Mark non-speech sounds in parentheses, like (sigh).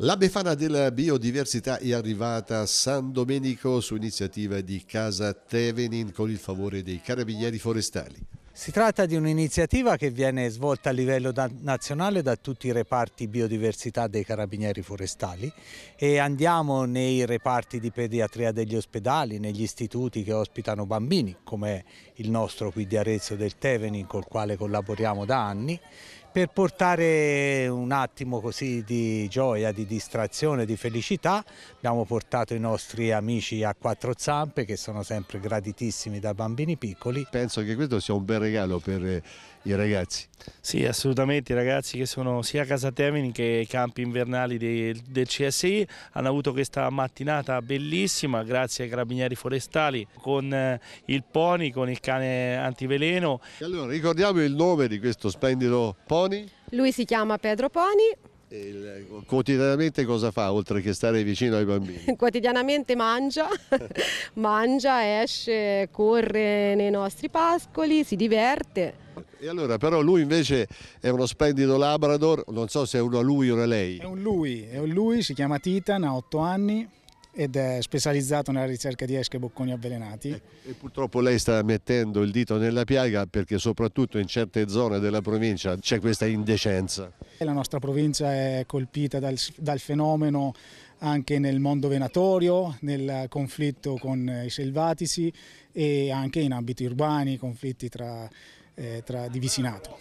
La Befana della biodiversità è arrivata a San Domenico su iniziativa di Casa Tevenin con il favore dei carabinieri forestali. Si tratta di un'iniziativa che viene svolta a livello da nazionale da tutti i reparti biodiversità dei carabinieri forestali e andiamo nei reparti di pediatria degli ospedali, negli istituti che ospitano bambini come il nostro qui di Arezzo del Tevenin col quale collaboriamo da anni per portare un attimo così di gioia, di distrazione, di felicità. Abbiamo portato i nostri amici a quattro zampe che sono sempre graditissimi da bambini piccoli. Penso che questo sia un bel regalo per eh, i ragazzi. Sì, assolutamente, i ragazzi che sono sia a Casa Termini che ai campi invernali del, del CSI hanno avuto questa mattinata bellissima grazie ai carabinieri forestali con eh, il pony, con il cane antiveleno. allora ricordiamo il nome di questo splendido pony Poni? Lui si chiama Pedro Poni. E quotidianamente cosa fa oltre che stare vicino ai bambini? (laughs) Quotidianamente mangia, (laughs) mangia, esce, corre nei nostri pascoli, si diverte. E allora però lui invece è uno splendido Labrador, non so se è uno a lui o a lei. È un lui, è un lui, si chiama Titan, ha otto anni, ed è specializzato nella ricerca di esche e bocconi avvelenati. E, ecco, e purtroppo lei sta mettendo il dito nella piaga perché soprattutto in certe zone della provincia c'è questa indecenza. La nostra provincia è colpita dal, dal fenomeno anche nel mondo venatorio, nel conflitto con eh, i selvatici e anche in ambiti urbani, conflitti tra, eh, tra di vicinato.